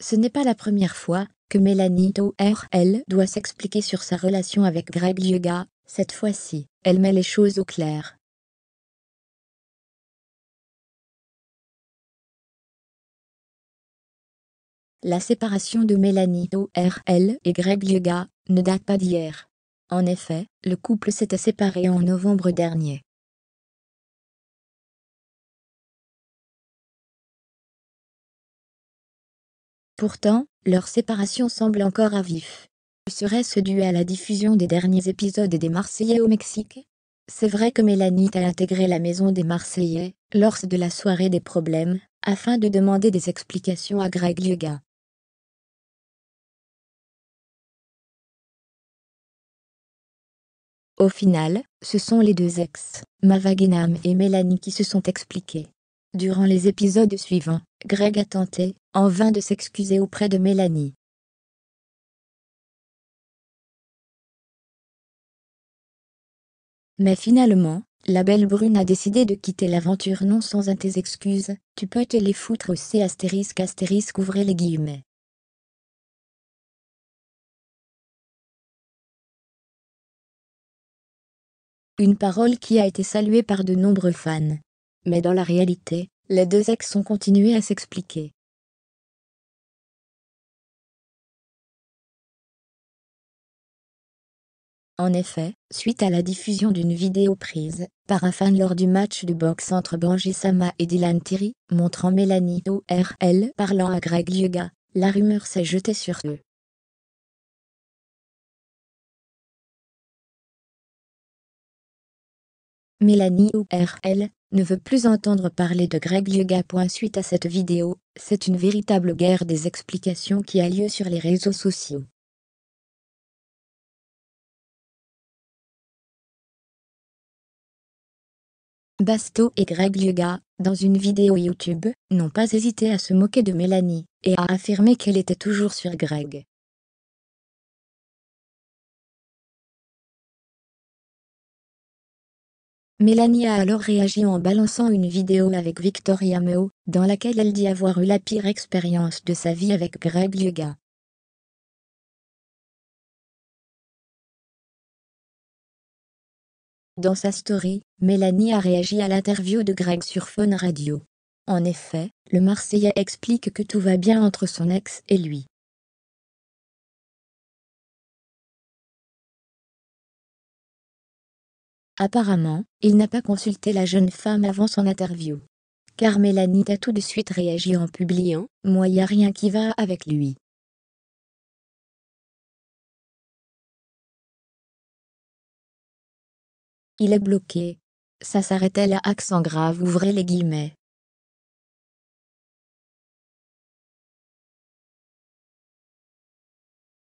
Ce n'est pas la première fois que Mélanie Orl doit s'expliquer sur sa relation avec Greg Yoga, cette fois-ci, elle met les choses au clair. La séparation de Mélanie Orl et Greg Yoga, ne date pas d'hier. En effet, le couple s'était séparé en novembre dernier. Pourtant, leur séparation semble encore à vif. Serait-ce dû à la diffusion des derniers épisodes des Marseillais au Mexique C'est vrai que Mélanie a intégré la maison des Marseillais, lors de la soirée des problèmes, afin de demander des explications à Greg Yuga. Au final, ce sont les deux ex, Mavagenam et Mélanie qui se sont expliqués. Durant les épisodes suivants, Greg a tenté, en vain, de s'excuser auprès de Mélanie. Mais finalement, la belle brune a décidé de quitter l'aventure non sans un tes excuses, tu peux te les foutre aussi astérisque astérisque ouvrez les guillemets. Une parole qui a été saluée par de nombreux fans. Mais dans la réalité, les deux ex ont continué à s'expliquer. En effet, suite à la diffusion d'une vidéo prise par un fan lors du match de boxe entre Banji Sama et Dylan Terry, montrant Mélanie ORL parlant à Greg Yuga, la rumeur s'est jetée sur eux. Mélanie ORL ne veut plus entendre parler de Greg Yoga. Suite à cette vidéo, c'est une véritable guerre des explications qui a lieu sur les réseaux sociaux. Basto et Greg Yoga, dans une vidéo YouTube, n'ont pas hésité à se moquer de Mélanie et à affirmer qu'elle était toujours sur Greg. Mélanie a alors réagi en balançant une vidéo avec Victoria Meo, dans laquelle elle dit avoir eu la pire expérience de sa vie avec Greg Yoga. Dans sa story, Mélanie a réagi à l'interview de Greg sur Phone Radio. En effet, le Marseillais explique que tout va bien entre son ex et lui. Apparemment, il n'a pas consulté la jeune femme avant son interview. Car Mélanie a tout de suite réagi en publiant « Moi y a rien qui va avec lui ». Il est bloqué. Ça s'arrêtait là accent grave ouvrez les guillemets.